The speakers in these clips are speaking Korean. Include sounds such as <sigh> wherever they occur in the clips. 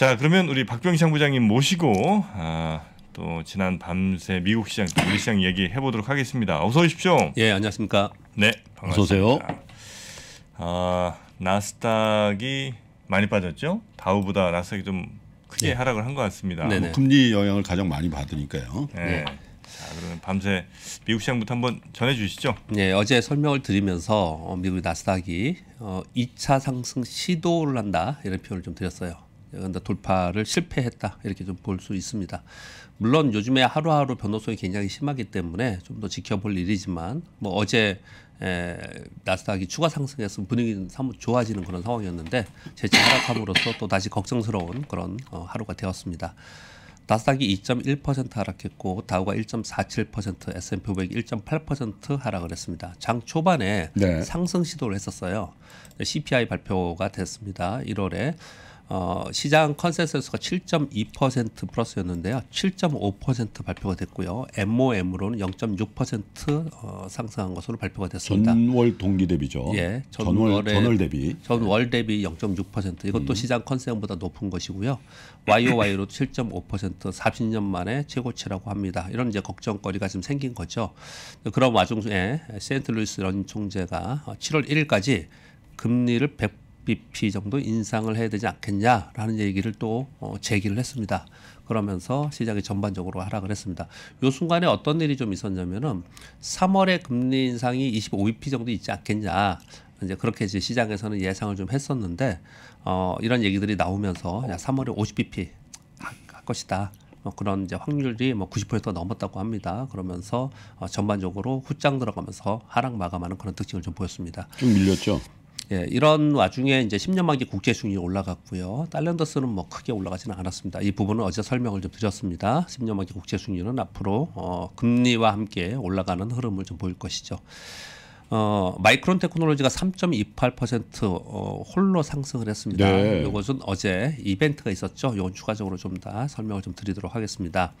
자 그러면 우리 박병창 부장님 모시고 아, 또 지난 밤새 미국 시장 또 우리 시장 얘기 해보도록 하겠습니다. 어서 오십시오. 예 안녕하십니까. 네 반갑습니다. 어서 오세요. 아 나스닥이 많이 빠졌죠. 다우보다 나스닥이 좀 크게 네. 하락을 한 것 같습니다. 뭐 금리 영향을 가장 많이 받으니까요. 네. 네. 자, 그러면 밤새 미국 시장부터 한번 전해 주시죠. 네, 어제 설명을 드리면서 어, 미국 나스닥이 2차 어, 상승 시도를 한다 이런 표현을 좀 드렸어요. 그러니까 돌파를 실패했다 이렇게 좀 볼 수 있습니다. 물론 요즘에 하루하루 변동성이 굉장히 심하기 때문에 좀 더 지켜볼 일이지만 뭐 어제 나스닥이 추가 상승했으 분위기는 사뭇 좋아지는 그런 상황이었는데 재차 하락함으로써 또 다시 걱정스러운 그런 어, 하루가 되었습니다. 나스닥이 2.1% 하락했고 다우가 1.47%, S&P 500이 1.8% 하락을 했습니다. 장 초반에 네. 상승 시도를 했었어요. CPI 네, 발표가 됐습니다. 1월에 어, 시장 컨센서스가 7.2% 플러스였는데요. 7.5% 발표가 됐고요. MOM으로는 0.6% 어, 상승한 것으로 발표가 됐습니다. 전월 동기 대비죠. 예, 전월 전월 대비. 전월 대비 0.6% 이것도 음. 시장 컨센서보다 높은 것이고요. YOY로 7.5% 40년 만에 최고치라고 합니다. 이런 이제 걱정거리가 지금 생긴 거죠. 그런 와중에 세인트루이스 런 총재가 7월 1일까지 금리를 100 BP 정도 인상을 해야 되지 않겠냐라는 얘기를 또 어, 제기를 했습니다. 그러면서 시장이 전반적으로 하락을 했습니다. 요 순간에 어떤 일이 좀 있었냐면은 3월에 금리 인상이 25bp 정도 있지 않겠냐. 이제 그렇게 이제 시장에서는 예상을 좀 했었는데 어, 이런 얘기들이 나오면서 야, 3월에 50bp 할 것이다. 뭐 그런 이제 확률이 뭐 90%가 넘었다고 합니다. 그러면서 어, 전반적으로 후장 들어가면서 하락 마감하는 그런 특징을 좀 보였습니다. 좀 밀렸죠. 예, 이런 와중에 이제 10년 만기 국제 수익이 올라갔고요. 달란더스는 뭐 크게 올라가지는 않았습니다. 이 부분은 어제 설명을 좀 드렸습니다. 10년 만기 국제 수익률은 앞으로 어, 금리와 함께 올라가는 흐름을 좀 보일 것이죠. 어, 마이크론 테크놀로지가 3.28% 어, 홀로 상승을 했습니다. 네. 이것은 어제 이벤트가 있었죠. 이건 추가적으로 좀더 설명을 좀 드리도록 하겠습니다.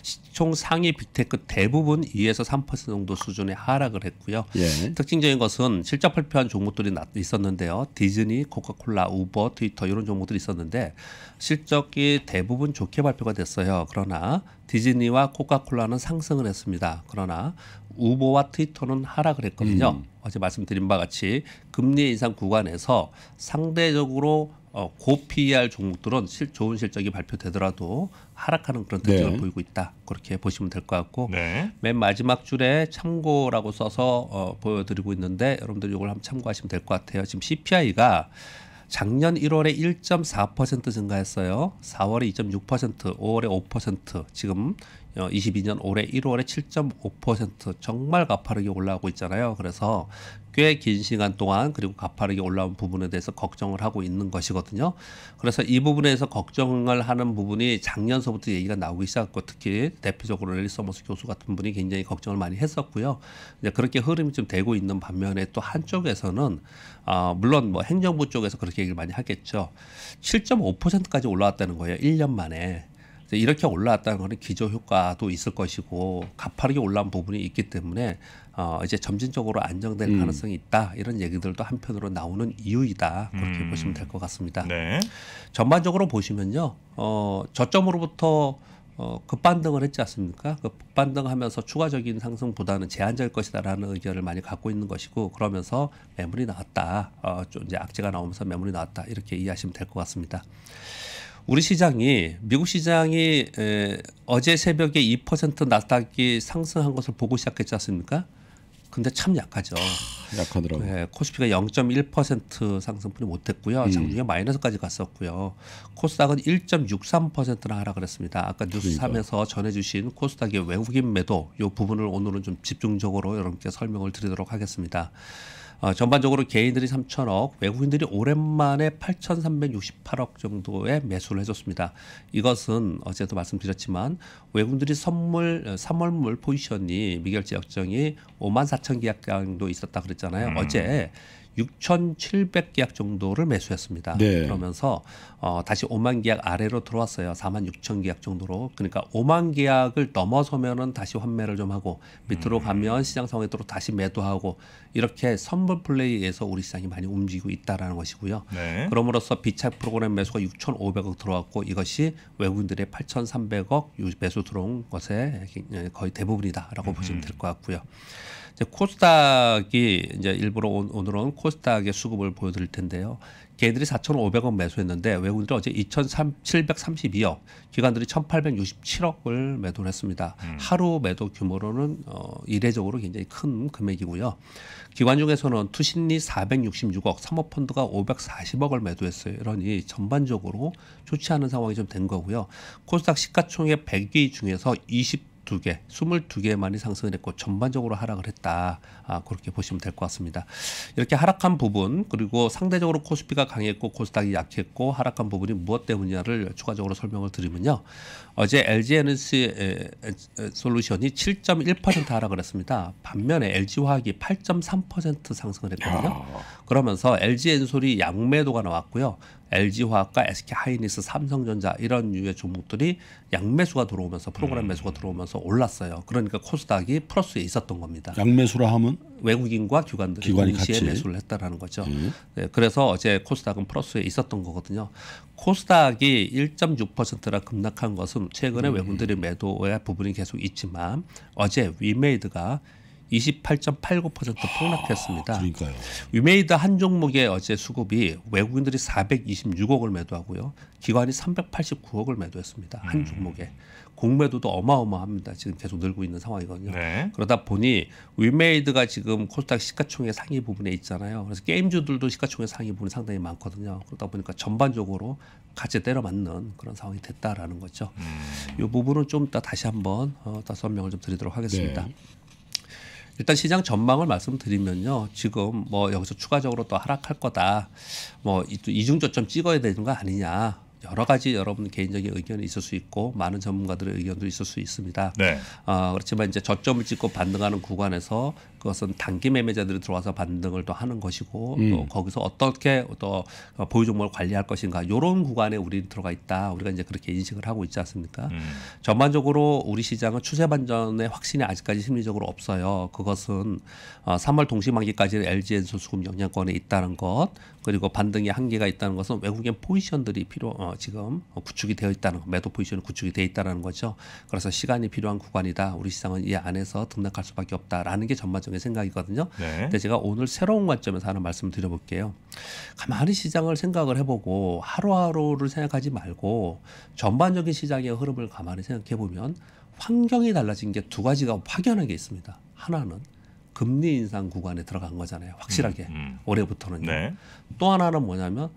시총 상위 빅테크 대부분 2에서 3% 정도 수준의 하락을 했고요. 예. 특징적인 것은 실적 발표한 종목들이 있었는데요. 디즈니, 코카콜라, 우버, 트위터 이런 종목들이 있었는데 실적이 대부분 좋게 발표가 됐어요. 그러나 디즈니와 코카콜라는 상승을 했습니다. 그러나 우보와 트위터는 하락을했거든요 음. 어제 말씀드린 바 같이 금리 인상 구간에서 상대적으로 어, 고 PER 종목들은 실, 좋은 실적이 발표되더라도 하락하는 그런 특징을 네. 보이고 있다. 그렇게 보시면 될 것 같고 네. 맨 마지막 줄에 참고라고 써서 어, 보여드리고 있는데 여러분들 이걸 한번 참고하시면 될 것 같아요. 지금 CPI가 작년 1월에 1.4% 증가했어요. 4월에 2.6%, 5월에 5%, 지금 22년 어, 올해 1월에 7.5% 정말 가파르게 올라오고 있잖아요. 그래서 꽤 긴 시간 동안 그리고 가파르게 올라온 부분에 대해서 걱정을 하고 있는 것이거든요. 그래서 이 부분에서 걱정을 하는 부분이 작년서부터 얘기가 나오기 시작했고 특히 대표적으로 렐리 서머스 교수 같은 분이 굉장히 걱정을 많이 했었고요. 이제 그렇게 흐름이 좀 되고 있는 반면에 또 한쪽에서는 아, 물론 뭐 행정부 쪽에서 그렇게 얘기를 많이 하겠죠. 7.5%까지 올라왔다는 거예요. 1년 만에. 이렇게 올라왔다는 거는 기저 효과도 있을 것이고 가파르게 올라온 부분이 있기 때문에 어 이제 점진적으로 안정될 음. 가능성이 있다 이런 얘기들도 한편으로 나오는 이유이다 그렇게 음. 보시면 될 것 같습니다. 네. 전반적으로 보시면요, 어 저점으로부터 어, 급반등을 했지 않습니까? 급반등하면서 추가적인 상승보다는 제한적일 것이다라는 의견을 많이 갖고 있는 것이고 그러면서 매물이 나왔다, 어, 좀 이제 악재가 나오면서 매물이 나왔다 이렇게 이해하시면 될 것 같습니다. 우리 시장이 미국 시장이 에, 어제 새벽에 2% 나닥이 상승한 것을 보고 시작했지 않습니까? 근데 참 약하죠. 약하더라고요. 네, 코스피가 0.1%상승뿐이 못했고요. 음. 장중에 마이너스까지 갔었고요. 코스닥은 1.63%나 하락을 했습니다. 아까 뉴스3에서 그러니까. 전해주신 코스닥의 외국인 매도 이 부분을 오늘은 좀 집중적으로 여러분께 설명을 드리도록 하겠습니다. 어, 전반적으로 개인들이 3천억, 외국인들이 오랜만에 8,368억 정도의 매수를 해줬습니다. 이것은 어제도 말씀드렸지만 외국인들이 선물 3월물 어, 포지션이 미결제 약정이 5만 4천 계약 강도 있었다 그랬잖아요. 음. 어제 6,700 계약 정도를 매수했습니다. 네. 그러면서 어, 다시 5만 계약 아래로 들어왔어요. 4만 6천 계약 정도로. 그러니까 5만 계약을 넘어서면은 다시 환매를 좀 하고 밑으로 음. 가면 시장 상황에 따라 다시 매도하고 이렇게 선물 플레이에서 우리 시장이 많이 움직이고 있다라는 것이고요. 네. 그럼으로써 비착 프로그램 매수가 6,500억 들어왔고 이것이 외국인들의 8,300억 매수 들어온 것에 예, 거의 대부분이다라고 음. 보시면 될 것 같고요. 코스닥이 이제 일부러 오늘은 코스닥의 수급을 보여드릴 텐데요. 걔들이 4,500원 매수했는데 외국인들 어제 2,732억, 기관들이 1,867억을 매도를 했습니다. 음. 하루 매도 규모로는 어, 이례적으로 굉장히 큰 금액이고요. 기관 중에서는 투신리 466억, 사모펀드가 540억을 매도했어요. 이러니 전반적으로 좋지 않은 상황이 좀 된 거고요. 코스닥 시가총액 100위 중에서 20 22개, 22개만이 상승을 했고 전반적으로 하락을 했다. 아, 그렇게 보시면 될 것 같습니다. 이렇게 하락한 부분 그리고 상대적으로 코스피가 강했고 코스닥이 약했고 하락한 부분이 무엇 때문이냐를 추가적으로 설명을 드리면요. 어제 LG에너지 솔루션이 7.1% 하락을 했습니다. 반면에 LG화학이 8.3% 상승을 했거든요. 그러면서 LG엔솔이 양매도가 나왔고요. LG화학과 SK하이닉스, 삼성전자 이런 유의 종목들이 양매수가 들어오면서 프로그램 음. 매수가 들어오면서 올랐어요. 그러니까 코스닥이 플러스에 있었던 겁니다. 양매수라 하면 외국인과 기관들이 동시에 같이. 매수를 했다라는 거죠. 음. 네, 그래서 어제 코스닥은 플러스에 있었던 거거든요. 코스닥이 1.6%나 급락한 것은 최근에 음. 외국인들의 매도의 부분이 계속 있지만 어제 위메이드가 28.89% 폭락했습니다. 아, 그러니까요. 유메이드 한 종목의 어제 수급이 외국인들이 426억을 매도하고요. 기관이 389억을 매도했습니다. 한 음. 종목에. 음. 공매도도 어마어마합니다. 지금 계속 늘고 있는 상황이거든요. 네. 그러다 보니 위메이드가 지금 코스닥 시가총액 상위 부분에 있잖아요. 그래서 게임주들도 시가총액 상위 부분이 상당히 많거든요. 그러다 보니까 전반적으로 같이 때려 맞는 그런 상황이 됐다라는 거죠. 음. 이 부분은 좀 이따 다시 한번 어, 다섯명을좀 드리도록 하겠습니다. 네. 일단 시장 전망을 말씀드리면요. 지금 뭐 여기서 추가적으로 또 하락할 거다. 뭐 이중 저점 찍어야 되는 거 아니냐. 여러 가지 여러분 개인적인 의견이 있을 수 있고 많은 전문가들의 의견도 있을 수 있습니다. 네. 어, 그렇지만 이제 저점을 찍고 반등하는 구간에서 그것은 단기 매매자들이 들어와서 반등을 또 하는 것이고 음. 또 거기서 어떻게 또 보유 종목을 관리할 것인가 이런 구간에 우리 들어가 있다 우리가 이제 그렇게 인식을 하고 있지 않습니까? 음. 전반적으로 우리 시장은 추세 반전의 확신이 아직까지 심리적으로 없어요. 그것은 3월 어, 동시만기까지 는 LG엔솔 수급 영향권에 있다는 것 그리고 반등이 한계가 있다는 것은 외국인 포지션들이 필요 어, 지금 구축이 되어 있다는 매도 포지션이 구축이 되어 있다는 거죠. 그래서 시간이 필요한 구간이다. 우리 시장은 이 안에서 등락할 수밖에 없다라는 게 전반적. 으로 가능성의 생각이거든요. 네. 근데 제가 오늘 새로운 관점에서 하는 말씀 을 드려볼게요. 가만히 시장을 생각을 해보고 하루하루를 생각하지 말고 전반적인 시장의 흐름을 가만히 생각해 보면 환경이 달라진 게 두 가지가 확연하게 있습니다. 하나는 금리 인상 구간에 들어간 거잖아요. 확실하게 음, 음. 올해부터는요. 네. 또 하나는 뭐냐면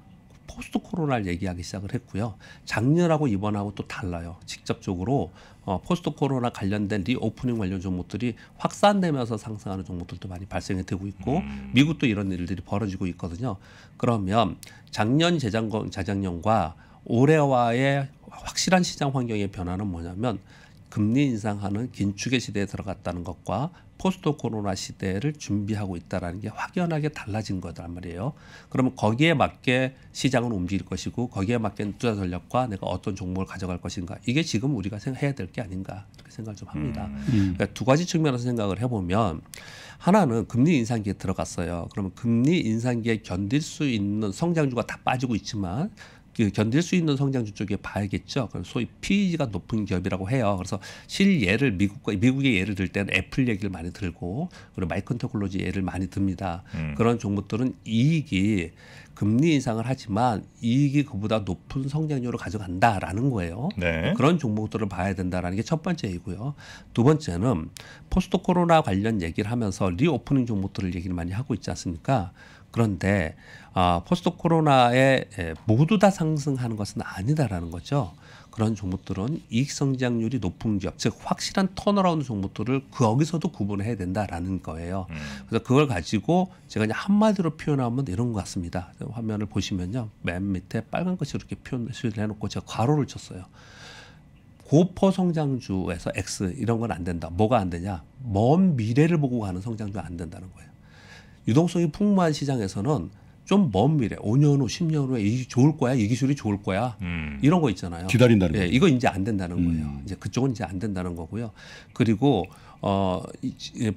포스트 코로나를 얘기하기 시작을 했고요. 작년하고 이번하고 또 달라요. 직접적으로 어, 포스트 코로나 관련된 리오프닝 관련 종목들이 확산되면서 상승하는 종목들도 많이 발생이 되고 있고 음. 미국도 이런 일들이 벌어지고 있거든요. 그러면 작년 재작년, 과 올해와의 확실한 시장 환경의 변화는 뭐냐면 금리 인상하는 긴축의 시대에 들어갔다는 것과 포스트 코로나 시대를 준비하고 있다라는 게 확연하게 달라진 거란 말이에요. 그러면 거기에 맞게 시장은 움직일 것이고 거기에 맞게 투자 전략과 내가 어떤 종목을 가져갈 것인가 이게 지금 우리가 생각해야 될 게 아닌가 그렇게 생각을 좀 합니다. 음. 그러니까 음. 두 가지 측면에서 생각을 해보면 하나는 금리 인상기에 들어갔어요. 그러면 금리 인상기에 견딜 수 있는 성장주가 다 빠지고 있지만 그 견딜 수 있는 성장주 쪽에 봐야겠죠. 그래 소위 PE가 높은 기업이라고 해요. 그래서 실예를 미국과 미국의 예를 들 때는 애플 얘기를 많이 들고 그리고 마이컨로테크놀로지 예를 많이 듭니다. 음. 그런 종목들은 이익이 금리 인상을 하지만 이익이 그보다 높은 성장률을 가져간다라는 거예요. 네. 그런 종목들을 봐야 된다라는 게 첫 번째이고요. 두 번째는 포스트 코로나 관련 얘기를 하면서 리오프닝 종목들을 얘기를 많이 하고 있지 않습니까? 그런데 아, 포스트 코로나에 예, 모두 다 상승하는 것은 아니다라는 거죠. 그런 종목들은 이익 성장률이 높은 기업, 즉 확실한 턴어라운드 종목들을 거기서도 구분해야 된다라는 거예요. 음. 그래서 그걸 가지고 제가 이제 한마디로 표현하면 이런 것 같습니다. 화면을 보시면요, 맨 밑에 빨간 것이 이렇게 표시를 해놓고 제가 괄호를 쳤어요. 고포 성장주에서 X 이런 건 안 된다. 뭐가 안 되냐? 먼 미래를 보고 가는 성장주 안 된다는 거예요. 유동성이 풍부한 시장에서는 좀 먼 미래, 5년 후, 10년 후에 이 좋을 거야, 이 기술이 좋을 거야 음. 이런 거 있잖아요. 기다린다는 예, 이거 이제 안 된다는 음. 거예요. 이제 그쪽은 이제 안 된다는 거고요. 그리고 어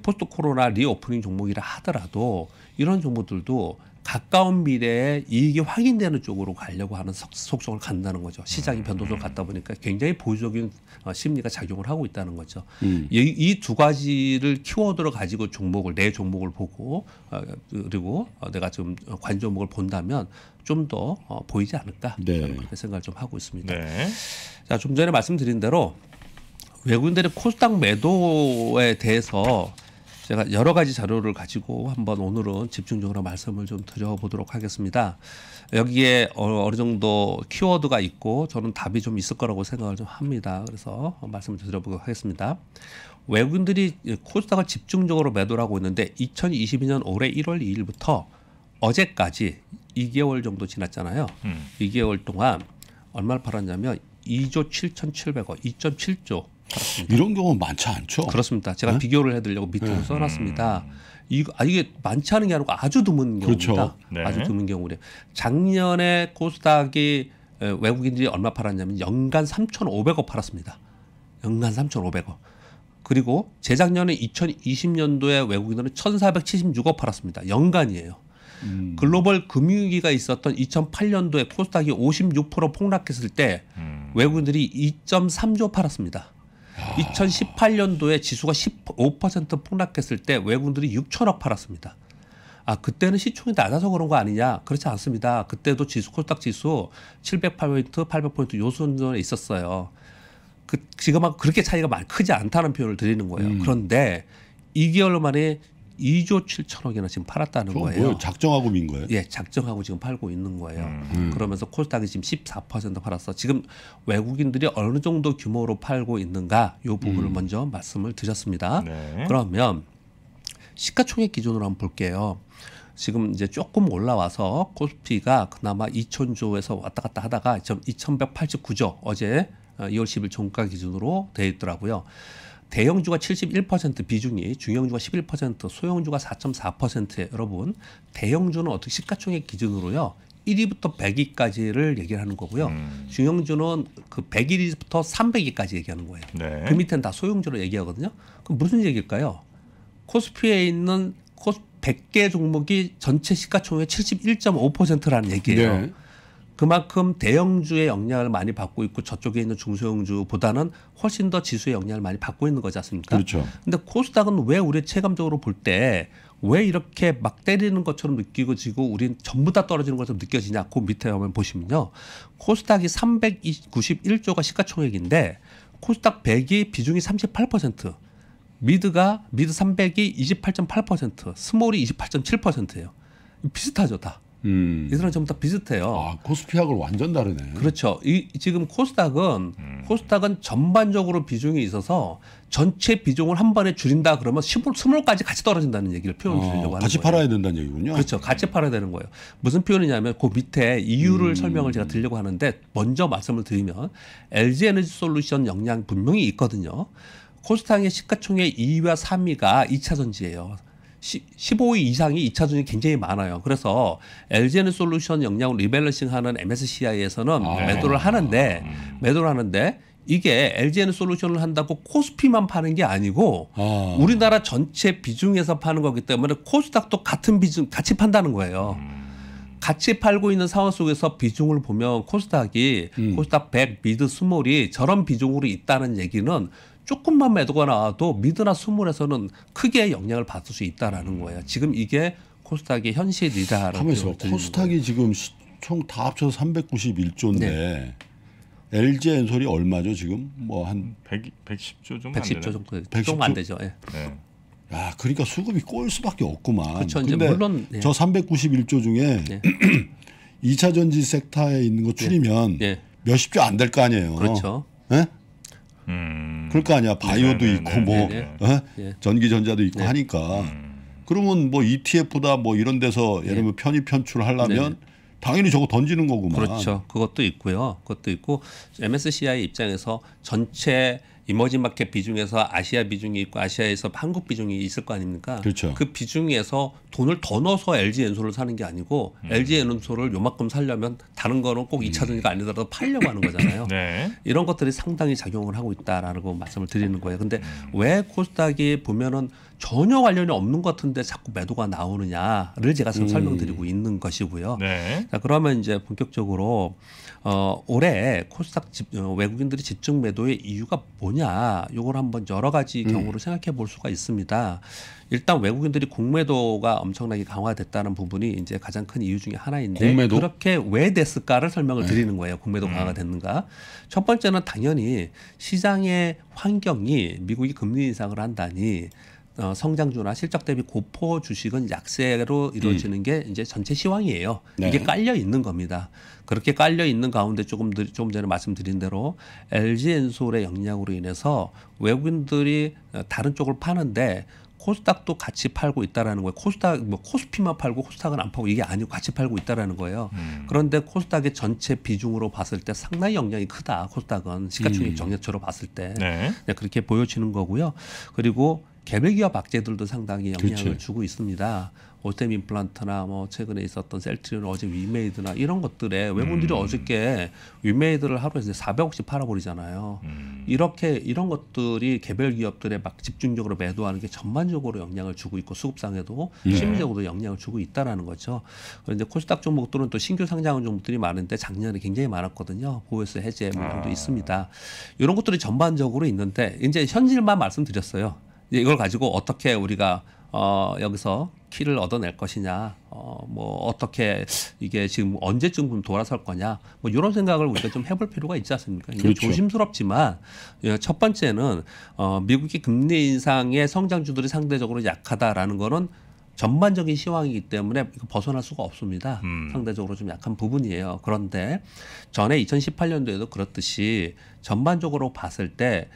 포스트 코로나 리오프닝 종목이라 하더라도 이런 종목들도 가까운 미래에 이익이 확인되는 쪽으로 가려고 하는 속성을 간다는 거죠. 시장이 음. 변동적으로 갔다 보니까 굉장히 보수적인 어, 심리가 작용을 하고 있다는 거죠. 음. 이두 가지를 키워드로 가지고 종목을 내 종목을 보고 어, 그리고 어, 내가 지금 관종목을 본다면 좀 더 보이지 않을까 네. 그렇게 생각을 좀 하고 있습니다. 네. 자좀 전에 말씀드린 대로 외국인들의 코스닥 매도에 대해서 제가 여러 가지 자료를 가지고 한번 오늘은 집중적으로 말씀을 좀 드려보도록 하겠습니다. 여기에 어, 어느 정도 키워드가 있고 저는 답이 좀 있을 거라고 생각을 좀 합니다. 그래서 말씀을 드려보도록 하겠습니다. 외국인들이 코스닥을 집중적으로 매도를 하고 있는데 2022년 올해 1월 2일부터 어제까지 2개월 정도 지났잖아요. 음. 2개월 동안 얼마를 팔았냐면 2조 7,700억, 2.7조 같습니다. 이런 경우 많지 않죠. 그렇습니다. 제가 네? 비교를 해드리려고 밑으로 네. 써놨습니다. 이, 거 아, 이게 많지 않은 게 아니고 아주 드문 그렇죠. 경우입니다. 네. 아주 드문 경우래요. 작년에 코스닥이 외국인들이 얼마 팔았냐면 연간 3,500억 팔았습니다. 연간 3,500억. 그리고 재작년에 2020년도에 외국인들은 1,476억 팔았습니다. 연간이에요. 음. 글로벌 금융위기가 있었던 2008년도에 코스닥이 56% 폭락했을 때 음. 외국인들이 2.3조 팔았습니다. 2018년도에 지수가 15% 폭락했을 때 외국인들이 6천억 팔았습니다. 아 그때는 시총이 낮아서 그런 거 아니냐? 그렇지 않습니다. 그때도 지수 코스닥 지수 700포인트, 800포인트 요수준에 있었어요. 그 지금하고 그렇게 차이가 많, 크지 않다는 표현을 드리는 거예요. 음. 그런데 2개월 만에 2조 7천억이나 지금 팔았다는 거예요. 작정하고 민 거예요? 예, 작정하고 지금 팔고 있는 거예요. 음. 음. 그러면서 코스닥이 지금 14% 팔았어. 지금 외국인들이 어느 정도 규모로 팔고 있는가 요 부분을 음. 먼저 말씀을 드렸습니다. 네. 그러면 시가총액 기준으로 한번 볼게요. 지금 이제 조금 올라와서 코스피가 그나마 2천조에서 왔다 갔다 하다가 지금 2,189조 어제 2월 어, 10일 종가 기준으로 돼 있더라고요. 대형주가 71% 비중이 중형주가 11% 소형주가 4.4%에 여러분 대형주는 어떻게 시가총액 기준으로요 1위부터 100위까지를 얘기 하는 거고요. 음. 중형주는 그 101위부터 300위까지 얘기하는 거예요. 네. 그 밑에는 다 소형주로 얘기하거든요. 그럼 무슨 얘기일까요? 코스피에 있는 코스 100개 종목이 전체 시가총액 71.5%라는 얘기예요. 네. 그만큼 대형주의 영향을 많이 받고 있고 저쪽에 있는 중소형주보다는 훨씬 더 지수의 영향을 많이 받고 있는 거지 않습니까? 그렇죠. 근데 코스닥은 왜 우리 체감적으로 볼 때 왜 이렇게 막 때리는 것처럼 느끼고 지고 우린 전부 다 떨어지는 것처럼 느껴지냐? 그 밑에 보면 보시면요. 코스닥이 391조가 시가총액인데 코스닥 100이 비중이 38%, 미드가 미드 300이 28.8%, 스몰이 28.7%예요. 비슷하죠, 다. 음. 이 사람 전부 다 비슷해요. 아, 코스피하고는 완전 다르네. 그렇죠. 이, 지금 코스닥은 음. 코스닥은 전반적으로 비중이 있어서 전체 비중을 한 번에 줄인다 그러면 10월, 20월까지 같이 떨어진다는 얘기를 표현을 드리려고 아, 하는 같이 거예요. 같이 팔아야 된다는 얘기군요. 그렇죠. 같이 팔아야 되는 거예요. 무슨 표현이냐면 그 밑에 이유를 음. 설명을 제가 드리려고 하는데 먼저 말씀을 드리면 LG 에너지 솔루션 역량 분명히 있거든요. 코스닥의 시가총액 2위와 3위가 2차 전지예요. 15위 이상이 2차 전지 굉장히 많아요. 그래서 LG에는 솔루션 역량 리밸런싱하는 MSCI에서는 아, 매도를 하는데 음. 매도를 하는데 이게 LG에는 솔루션을 한다고 코스피만 파는 게 아니고 아. 우리나라 전체 비중에서 파는 거기 때문에 코스닥도 같은 비중 같이 판다는 거예요. 음. 같이 팔고 있는 상황 속에서 비중을 보면 코스닥이 음. 코스닥 100 미드 스몰이 저런 비중으로 있다는 얘기는 조금만 매도가 나와도 미드나 수물에서는 크게 영향을 받을 수 있다라는 음. 거예요. 지금 이게 코스닥의 현실이다라고. 하면서 코스닥이 지금 총 다 합쳐서 391조인데 네. LG 엔솔이 얼마죠 지금? 뭐 한 110조 좀 110조 정도 110조? 조금 안 되죠. 예. 네. 야, 그러니까 수급이 꼴 수밖에 없구만. 그렇죠. 이제 물론 예. 저 391조 중에 예. 2차 전지 섹터에 있는 거 네. 추리면 예. 네. 몇십 조안 될 거 아니에요. 그렇죠. 예? 음. 그럴 거 아니야. 네, 바이오도 네네, 있고 네네, 뭐 네네. 어? 네. 전기 전자도 있고 네. 하니까. 음. 그러면 뭐 ETF다 뭐 이런 데서 예를 들면 편입 편출 하려면 당연히 저거 던지는 거구만. 그렇죠. 그것도 있고요. 그것도 있고 MSCI 입장에서 전체 이머징 마켓 비중에서 아시아 비중이 있고 아시아에서 한국 비중이 있을 거 아닙니까? 그렇죠. 그 비중에서 돈을 더 넣어서 LG 엔솔을 사는 게 아니고 음. LG 엔솔을 요만큼 살려면 다른 거는 꼭 이차전지가 아니더라도 팔려고 하는 거잖아요. <laughs> 네. 이런 것들이 상당히 작용을 하고 있다라고 말씀을 드리는 거예요. 근데 음. 왜 코스닥이 보면은 전혀 관련이 없는 것 같은데 자꾸 매도가 나오느냐를 제가 지금 음. 설명드리고 있는 것이고요. 네. 자, 그러면 이제 본격적으로 어, 올해 코스닥 집, 어, 외국인들이 집중 매도의 이유가 뭐냐 요걸 한번 여러 가지 음. 경우를 음. 생각해 볼 수가 있습니다. 일단 외국인들이 공매도가 엄청나게 강화됐다는 부분이 이제 가장 큰 이유 중에 하나인데 공매도? 그렇게 왜 됐을까를 설명을 네. 드리는 거예요. 공매도 강화가 음. 됐는가? 음. 첫 번째는 당연히 시장의 환경이 미국이 금리 인상을 한다니 어, 성장주나 실적 대비 고포 주식은 약세로 이루어지는 음. 게 이제 전체 시황이에요. 네. 이게 깔려 있는 겁니다. 그렇게 깔려 있는 가운데 조금 드리, 조금 전에 말씀드린 대로 LG 엔솔의 영향으로 인해서 외국인들이 어, 다른 쪽을 파는데 코스닥도 같이 팔고 있다라는 거예요. 코스닥 뭐 코스피만 팔고 코스닥은 안 팔고 이게 아니고 같이 팔고 있다라는 거예요. 음. 그런데 코스닥의 전체 비중으로 봤을 때 상당히 영향이 크다. 코스닥은 시가총액 음. 정액처로 봤을 때 네. 네, 그렇게 보여지는 거고요. 그리고 개별기업 악재들도 상당히 영향을 그렇 주고 있습니다. 올템 임플란트나 뭐 최근에 있었던 셀트리온 어제 위메이드나 이런 것들에 외국인들이 음. 어저께 위메이드를 하루에 이제 400억씩 팔아버리잖아요. 음. 이렇게 이런 것들이 개별 기업들에 막 집중적으로 매도하는 게 전반적으로 영향을 주고 있고 수급상에도 예. 심리적으로 영향을 주고 있다라는 거죠. 그런데 코스닥 종목들은 또 신규 상장한 종목들이 많은데 작년에 굉장히 많았거든요. 보에서 해제 문제도 아. 있습니다. 이런 것들이 전반적으로 있는데 이제 현실만 말씀드렸어요. 이걸 가지고 어떻게 우리가 어, 여기서 키를 얻어낼 것이냐, 어, 뭐 어떻게 이게 지금 언제쯤 돌아설 거냐, 뭐 이런 생각을 우리가 좀 해볼 필요가 있지 않습니까? 그렇죠. 조심스럽지만 예, 첫 번째는 어, 미국의 금리 인상의 성장주들이 상대적으로 약하다라는 거는 전반적인 시황이기 때문에 벗어날 수가 없습니다. 음. 상대적으로 좀 약한 부분이에요. 그런데 전에 2018년도에도 그렇듯이 전반적으로 봤을 때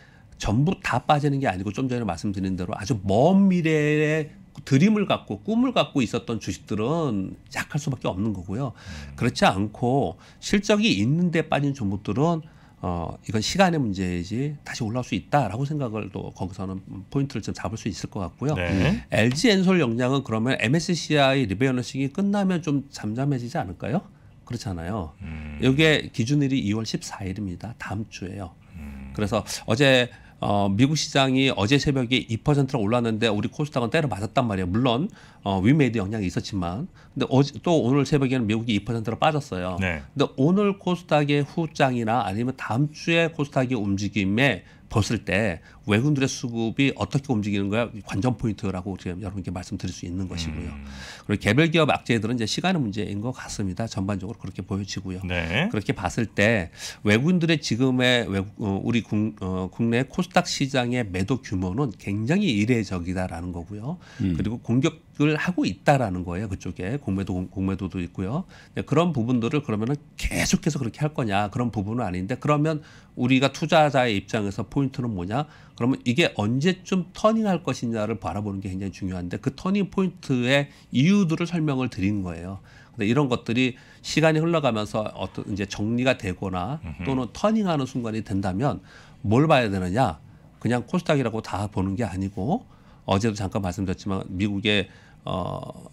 전부 다 빠지는 게 아니고 좀 전에 말씀드린 대로 아주 먼 미래에 드림을 갖고 꿈을 갖고 있었던 주식들은 약할 수밖에 없는 거고요. 음. 그렇지 않고 실적이 있는데 빠진 종목들은 어 이건 시간의 문제이지 다시 올라올 수 있다라고 생각을 또 거기서는 포인트를 좀 잡을 수 있을 것 같고요. 네. LG 음. 엔솔 역량은 그러면 MSCI 리베어너싱이 끝나면 좀 잠잠해지지 않을까요? 그렇잖아요. 음. 이게 기준일이 2월 14일입니다. 다음 주예요. 음. 그래서 어제 어, 미국 시장이 어제 새벽에 2%로 올랐는데 우리 코스닥은 때려 맞았단 말이에요. 물론 어, 위메이드 영향이 있었지만 근데 어제, 또 오늘 새벽에는 미국이 2%로 빠졌어요. 네. 근데 오늘 코스닥의 후장이나 아니면 다음 주에 코스닥의 움직임에 봤을 때 외국인들의 수급이 어떻게 움직이는 거야 관전 포인트라고 지금 여러분께 말씀드릴 수 있는 것이고요. 음. 그리고 개별 기업 악재들은 이제 시간의 문제인 것 같습니다. 전반적으로 그렇게 보여지고요. 네. 그렇게 봤을 때 외국인들의 지금의 외국, 어, 우리 국, 어, 국내 코스닥 시장의 매도 규모는 굉장히 이례적이다라는 거고요. 음. 그리고 공격 공격을 하고 있다라는 거예요. 그쪽에 공매도 공매도도 있고요. 네, 그런 부분들을 그러면은 계속해서 그렇게 할 거냐 그런 부분은 아닌데 그러면 우리가 투자자의 입장에서 포인트는 뭐냐? 그러면 이게 언제쯤 터닝할 것이냐를 바라보는 게 굉장히 중요한데 그 터닝 포인트의 이유들을 설명을 드린 거예요. 근데 이런 것들이 시간이 흘러가면서 어떤 이제 정리가 되거나 또는 터닝하는 순간이 된다면 뭘 봐야 되느냐? 그냥 코스닥이라고 다 보는 게 아니고 어제도 잠깐 말씀드렸지만 미국의 어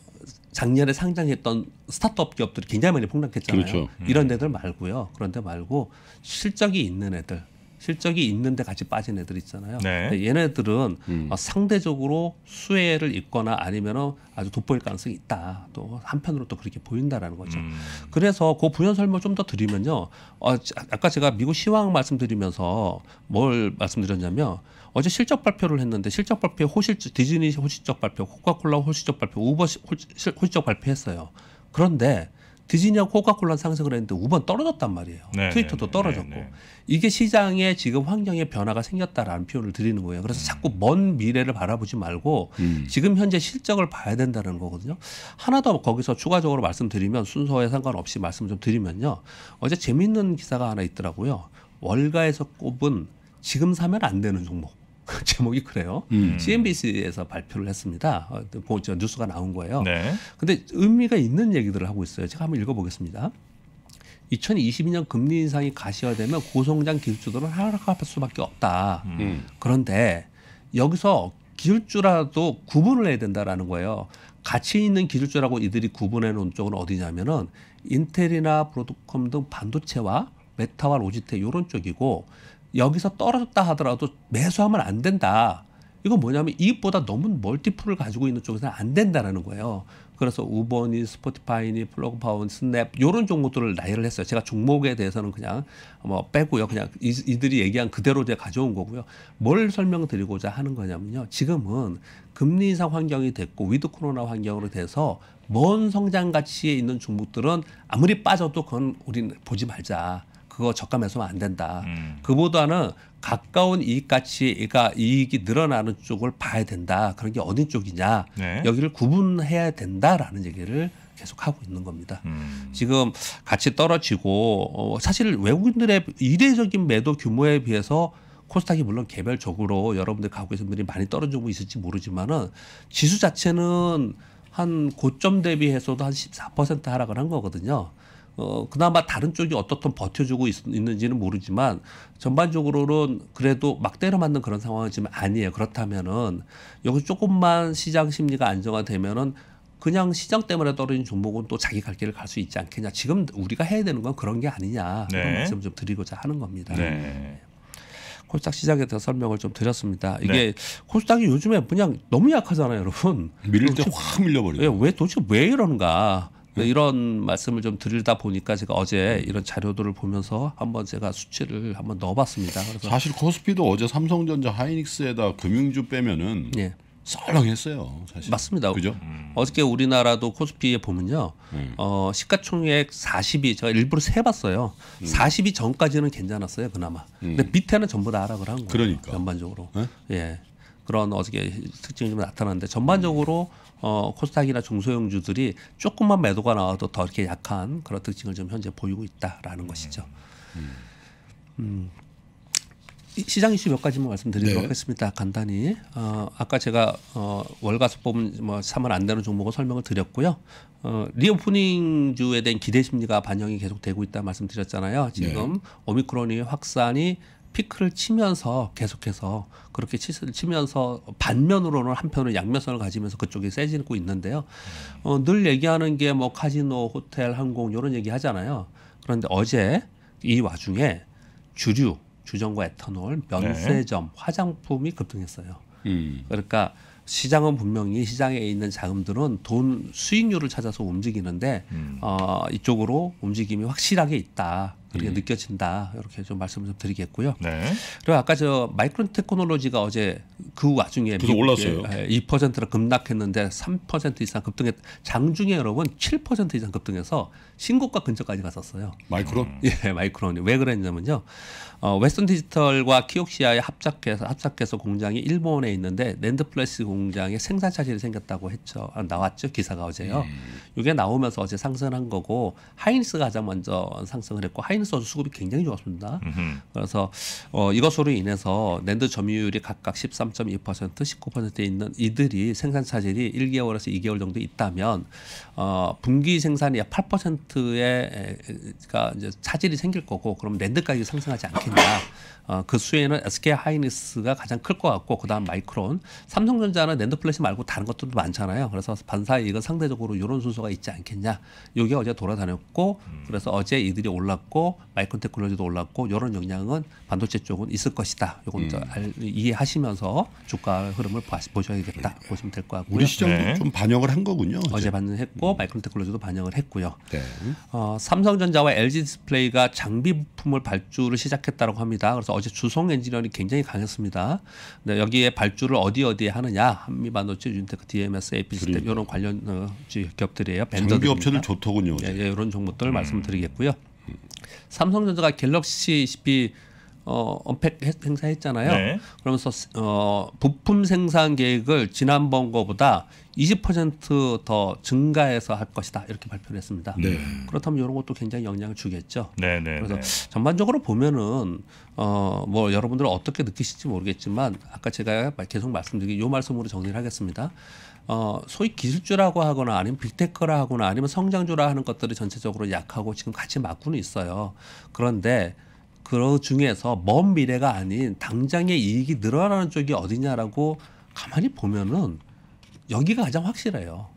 작년에 상장했던 스타트업 기업들이 굉장히 많이 폭락했잖아요. 그렇죠. 음. 이런 애들 말고요. 그런데 말고 실적이 있는 애들, 실적이 있는데 같이 빠진 애들 있잖아요. 네. 얘네들은 음. 어, 상대적으로 수혜를 입거나 아니면 아주 돋보일 가능성이 있다. 또 한편으로 또 그렇게 보인다라는 거죠. 음. 그래서 그 부연 설명 좀더 드리면요. 어, 아까 제가 미국 시황 말씀드리면서 뭘 말씀드렸냐면 어제 실적 발표를 했는데 실적 발표 호실적 디즈니 호실적 발표, 코카콜라 호실적 발표, 우버 호실적 발표했어요. 그런데 디즈니하고 코카콜라 상승을 했는데 우버는 떨어졌단 말이에요. 네네, 네, 트위터도 네, 떨어졌고 네네. 네. 이게 시장에 지금 환경의 변화가 생겼다라는 표현을 드리는 거예요. 그래서 음. 자꾸 먼 미래를 바라보지 말고 음. 지금 현재 실적을 봐야 된다는 거거든요. 하나 더 거기서 추가적으로 말씀드리면 순서에 상관없이 말씀 좀 드리면요. 어제 재밌는 기사가 하나 있더라고요. 월가에서 꼽은 지금 사면 안 되는 종목. <laughs> 제목이 그래요. 음. CNBC에서 발표를 했습니다. 어, 보죠 뉴스가 나온 거예요. 네. 근데 의미가 있는 얘기들을 하고 있어요. 제가 한번 읽어보겠습니다. 2022년 금리 인상이 가시화되면 고성장 기술주들은 하락할 수밖에 없다. 음. 음. 그런데 여기서 기술주라도 구분을 해야 된다라는 거예요. 가치 있는 기술주라고 이들이 구분해 놓은 쪽은 어디냐면은 인텔이나 브로드컴 등 반도체와 메타와 로지텍 이런 쪽이고 여기서 떨어졌다 하더라도 매수하면 안 된다. 이건 뭐냐면 이익보다 너무 멀티플을 가지고 있는 쪽에서는 안 된다라는 거예요. 그래서 우버니, 스포티파이니, 플러그파운, 스냅 이런 종목들을 나열을 했어요. 제가 종목에 대해서는 그냥 뭐 빼고요. 그냥 이들이 얘기한 그대로 제가 가져온 거고요. 뭘 설명드리고자 하는 거냐면요. 지금은 금리 인상 환경이 됐고 위드 코로나 환경으로 돼서 먼 성장 가치에 있는 종목들은 아무리 빠져도 그건 우리는 보지 말자. 그거 적가 매수하면 안 된다. 음. 그보다는 가까운 이익 가치가 이익이 늘어나는 쪽을 봐야 된다. 그런 게 어느 쪽이냐. 네. 여기를 구분해야 된다라는 얘기를 계속 하고 있는 겁니다. 음. 지금 같이 떨어지고 어, 사실 외국인들의 이례적인 매도 규모에 비해서 코스닥이 물론 개별적으로 여러분들 가고 계신 분들이 많이 떨어지고 있을지 모르지만은 지수 자체는 한 고점 대비해서도 한 14% 하락을 한 거거든요. 어, 그나마 다른 쪽이 어떻든 버텨주고 있, 는지는 모르지만 전반적으로는 그래도 막대로 맞는 그런 상황은 지금 아니에요. 그렇다면은 여기 조금만 시장 심리가 안정화되면은 그냥 시장 때문에 떨어진 종목은 또 자기 갈 길을 갈 수 있지 않겠냐. 지금 우리가 해야 되는 건 그런 게 아니냐. 네. 그런 말씀 좀 드리고자 하는 겁니다. 네. 코스닥 시장에 대해서 설명을 좀 드렸습니다. 네. 이게 네. 코스닥이 요즘에 그냥 너무 약하잖아요, 여러분. 밀릴 때 확 밀려버리고. 예, 왜 도대체 왜 이러는가? 네. 네, 이런 말씀을 좀 드리다 보니까 제가 어제 이런 자료들을 보면서 한번 제가 수치를 한번 넣어봤습니다. 그래서 사실 코스피도 어제 삼성전자 하이닉스에다 금융주 빼면은 예. 썰렁했어요. 사실. 맞습니다. 그죠? 음. 어저께 우리나라도 코스피에 보면요. 음. 어, 시가총액 40이 제가 일부러 세 봤어요. 음. 42 전까지는 괜찮았어요, 그나마. 음. 근데 밑에는 전부 다 하락을 한 거예요. 그러니까. 전반적으로. 에? 예. 그런 어떻게 특징이 좀 나타나는데 전반적으로 어, 코스닥이나 중소형주들이 조금만 매도가 나와도 더 이렇게 약한 그런 특징을 좀 현재 보이고 있다라는 것이죠. 음. 음. 시장 이슈 몇 가지만 말씀드리도록 네. 하겠습니다. 간단히 어, 아까 제가 어, 월가서 뽑은 뭐사월안 되는 종목을 설명을 드렸고요. 어, 리오프닝 주에 대한 기대 심리가 반영이 계속되고 있다 말씀드렸잖아요. 지금 네. 오미크론이 확산이 피크를 치면서 계속해서 그렇게 치면서 반면으로는 한편으로 양면선을 가지면서 그쪽이 세지고 있는데요. 어, 늘 얘기하는 게 뭐 카지노, 호텔, 항공 이런 얘기 하잖아요. 그런데 어제 이 와중에 주류, 주전과 에탄올, 네. 면세점, 네. 화장품이 급등했어요. 음. 그러니까 시장은 분명히 시장에 있는 자금들은 돈 수익률을 찾아서 움직이는데 음. 어, 이쪽으로 움직임이 확실하게 있다. 그렇게 음. 느껴진다 이렇게 좀 말씀 을좀 드리겠고요. 네. 그리고 아까 저 마이크론 테크놀로지가 어제 그 와중에 계속 올랐어요. 2%로 예, 급락했는데 3% 이상 급등했. 장중에 여러분 7% 이상 급등해서 신고가 근처까지 갔었어요. 마이크론? 음. 예, 마이크론이 왜 그랬냐면요. 어, 웨스턴 디지털과 키옥시아의 합작해서 합작해서 공장이 일본에 있는데 랜드플래시 공장에 생산 차질이 생겼다고 했죠. 아, 나왔죠 기사가 어제요. 음. 이게 나오면서 어제 상승한 거고 하이니스가 가장 먼저 상승을 했고 하이니스 어제 수급이 굉장히 좋았습니다. 음흠. 그래서 어, 이것으로 인해서 랜드 점유율이 각각 13.2% 19%에 있는 이들이 생산 차질이 1개월에서 2개월 정도 있다면 어, 분기 생산이 약8% 10%가 이제 차질이 생길 거고 그럼 랜드 가격이 상승하지 않겠냐. 어, 그수에는 SK 하이닉스가 가장 클 것 같고 그다음 마이크론, 삼성전자는 랜드 플래시 말고 다른 것들도 많잖아요. 그래서 반사 이익은 상대적으로 이런 순서가 있지 않겠냐. 요게 어제 돌아다녔고 음. 그래서 어제 이들이 올랐고 마이크론 테크놀로지도 올랐고 이런 영향은 반도체 쪽은 있을 것이다. 요건 음. 이해하시면서 주가 흐름을 보셔야겠다. 예. 보시면 될것 같고요. 우리 시장도 네. 좀 반영을 한 거군요. 어제, 어제 반영했고 음. 마이크론 테크놀로지도 반영을 했고요. 네. 어, 삼성전자와 LG 디스플레이가 장비 부품을 발주를 시작했다고 합니다. 그래서 어제 주성 엔지니어링 굉장히 강했습니다. 네, 여기에 발주를 어디 어디에 하느냐 한미반도체, 윤테크, DMS, AP 시스템 그러니까. 이런 관련 어, 기업들이에요. 장비 업체들 좋더군요. 예, 예, 이런 정보들 음. 말씀드리겠고요. 삼성전자가 갤럭시 CP 어, 언팩 행사했잖아요. 네. 그러면서 어, 부품 생산 계획을 지난번 거보다 20%더 증가해서 할 것이다 이렇게 발표를 했습니다. 네. 그렇다면 이런 것도 굉장히 영향을 주겠죠. 네, 네 그래서 네. 전반적으로 보면은 어, 뭐 여러분들은 어떻게 느끼실지 모르겠지만 아까 제가 계속 말씀드린 요 말씀으로 정리를 하겠습니다. 어, 소위 기술주라고 하거나 아니면 빅테크라 하거나 아니면 성장주라 하는 것들이 전체적으로 약하고 지금 같이 맞고는 있어요. 그런데 그 중에서 먼 미래가 아닌 당장의 이익이 늘어나는 쪽이 어디냐라고 가만히 보면은 여기가 가장 확실해요.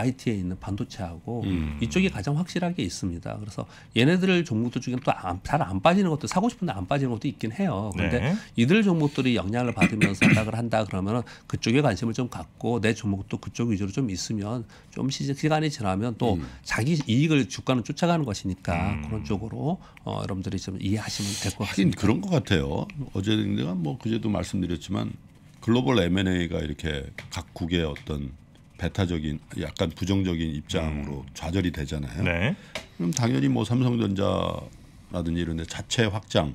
IT에 있는 반도체하고 음. 이쪽이 가장 확실하게 있습니다. 그래서 얘네들 종목들 중에 또잘안 안 빠지는 것도 사고 싶은데 안 빠지는 것도 있긴 해요. 그런데 네. 이들 종목들이 영향을 받으면서 하락을 한다 그러면은 그쪽에 관심을 좀 갖고 내 종목도 그쪽 위주로 좀 있으면 좀 시간이 지나면 또 음. 자기 이익을 주가는 쫓아가는 것이니까 음. 그런 쪽으로 어, 여러분들이 좀 이해하시면 될 것 같습니다. 하긴 그런 것 같아요. 어제 내가 뭐 그제도 말씀드렸지만 글로벌 M&A가 이렇게 각국의 어떤 배타적인 약간 부정적인 입장으로 음. 좌절이 되잖아요. 네. 그럼 당연히 뭐 삼성전자라든지 이런 데 자체 확장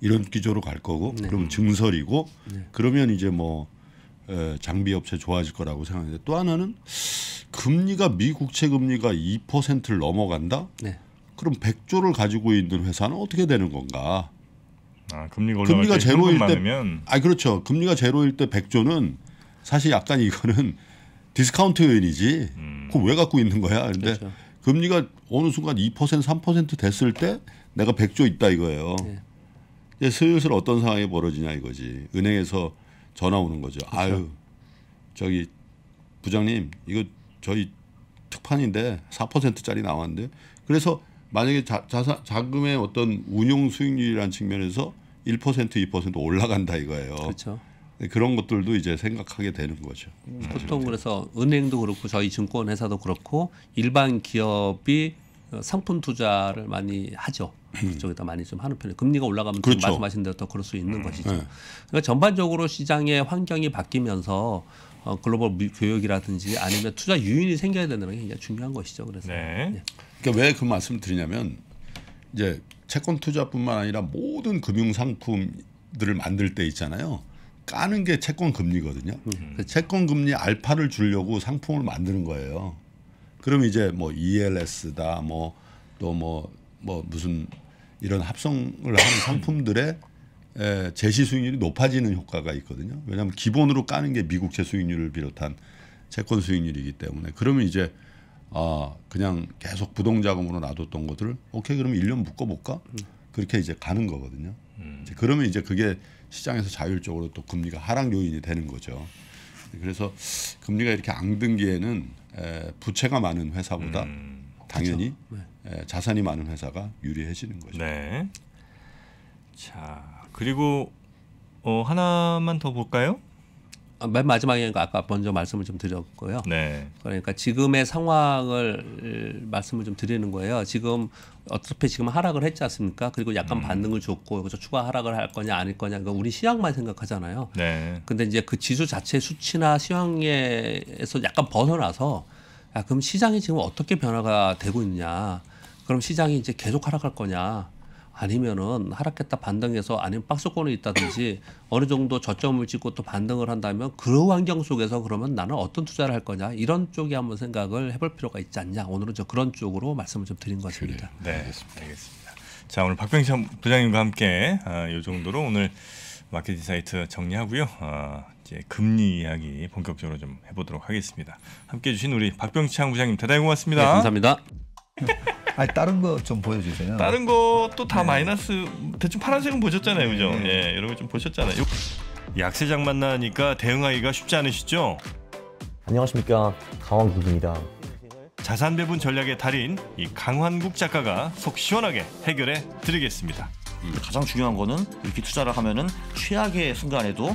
이런 기조로 갈 거고 네. 그러면 증설이고 네. 그러면 이제 뭐 에, 장비 업체 좋아질 거라고 생각하는데 또 하나는 금리가 미국채 금리가 2%를 넘어간다. 네. 그럼 100조를 가지고 있는 회사는 어떻게 되는 건가? 아, 금리가, 금리가 제로일 때 많으면... 아, 그렇죠. 금리가 제로일 때 100조는 사실 약간 이거는 디스카운트요인이지 음. 그걸왜 갖고 있는 거야? 근데 그렇죠. 금리가 어느 순간 2% 3% 됐을 때 내가 100조 있다 이거예요. 네. 이제 슬슬 어떤 상황이 벌어지냐 이거지. 은행에서 전화 오는 거죠. 그렇죠. 아유, 저기 부장님 이거 저희 특판인데 4%짜리 나왔는데 그래서 만약에 자, 자사, 자금의 어떤 운용 수익률이라는 측면에서 1% 2% 올라간다 이거예요. 그렇죠. 네, 그런 것들도 이제 생각하게 되는 거죠. 음. 보통 그래서 은행도 그렇고 저희 증권회사도 그렇고 일반 기업이 상품 투자를 많이 하죠. 음. 그쪽에다 많이 좀 하는 편이에요. 금리가 올라가면 그렇죠. 말씀하신 대로 더 그럴 수 있는 음, 것이죠. 네. 그러니까 전반적으로 시장의 환경이 바뀌면서 어, 글로벌 교육이라든지 아니면 투자 유인이 생겨야 된다는 게 굉장히 중요한 것이죠. 그래서 네. 예. 그러니까 왜그 말씀 을 드리냐면 이제 채권 투자뿐만 아니라 모든 금융 상품들을 만들 때 있잖아요. 까는 게 채권 금리거든요. 음. 채권 금리 알파를 주려고 상품을 만드는 거예요. 그럼 이제 뭐 ELS다 뭐 또 뭐뭐 뭐, 무슨 이런 합성을 하는 <clears throat> 상품들의 에, 제시 수익률이 높아지는 효과가 있거든요. 왜냐하면 기본으로 까는 게 미국채 수익률을 비롯한 채권 수익률이기 때문에 그러면 이제 아 그냥 계속 부동자금으로 놔뒀던 것들을 오케이 그러면 1년 묶어볼까 음. 그렇게 이제 가는 거거든요. 음. 이제 그러면 이제 그게 시장에서 자율적으로 또 금리가 하락 요인이 되는 거죠. 그래서 금리가 이렇게 앙등기에는 에, 부채가 많은 회사보다 음. 당연히 그렇죠. 네. 에, 자산이 많은 회사가 유리해지는 거죠. 네. 자 그리고 어, 하나만 더 볼까요? 어, 맨 마지막에 그 아까 먼저 말씀을 좀 드렸고요. 네. 그러니까 지금의 상황을 말씀을 좀 드리는 거예요. 지금 어떻게 지금 하락을 했지 않습니까? 그리고 약간 음. 반등을 줬고 여기서 추가 하락을 할 거냐 아닐 거냐 그니까 우리 시황만 생각하잖아요. 네. 근데 이제 그 지수 자체 수치나 시황에서 약간 벗어나서 야, 아, 그럼 시장이 지금 어떻게 변화가 되고 있냐? 그럼 시장이 이제 계속 하락할 거냐? 아니면은 하락했다 반등해서 아니면 박스권에 있다든지 어느 정도 저점을 찍고 또 반등을 한다면 그 환경 속에서 그러면 나는 어떤 투자를 할 거냐 이런 쪽에 한번 생각을 해볼 필요가 있지 않냐 오늘은 저 그런 쪽으로 말씀을 좀 드린 것입니다. 네, 알겠습니다. 알겠습니다. 자 오늘 박병희 부장님과 함께 아, 어, 이 정도로 오늘 마켓 인사이트 정리하고요. 어, 이제 금리 이야기 본격적으로 좀 해보도록 하겠습니다. 함께해 주신 우리 박병창 부장님 대단히 고맙습니다. 네, 감사합니다. <laughs> 아니 다른 거 좀 보여주세요. 다른 것도 다 네. 마이너스 대충 파란색은 보셨잖아요, 그죠? 네. 네, 예, 여러분 좀 보셨잖아요. 약세장 만나니까 대응하기가 쉽지 않으시죠? 안녕하십니까 강원국입니다. 자산 배분 전략의 달인 이 강환국 작가가 속 시원하게 해결해 드리겠습니다. 음, 가장 중요한 거는 이렇게 투자를 하면은 최악의 순간에도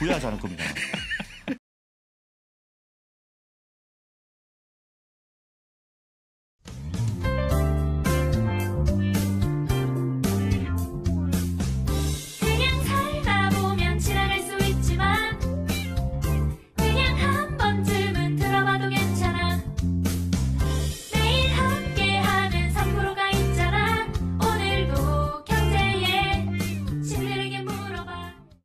후회하지 않을 겁니다.